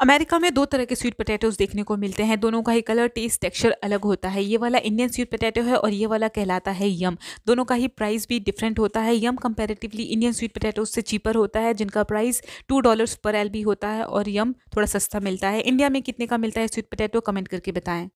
America में दो तरह के स्वीट पटेटोज देखने को मिलते हैं दोनों का ही कलर टेस्ट टेक्सचर अलग होता है ये वाला इंडियन स्वीट पटेटो है और ये वाला कहलाता है यम दोनों का ही प्राइस भी डिफरेंट होता है yam comparatively Indian sweet potatoes से चीपर होता है जिनका प्राइस टू डॉलर्स पर एल भी होता है और यम थोड़ा सस्ता मिलता है इंडिया में कितने का मिलता है स्वीट पटेटो कमेंट करके बताएं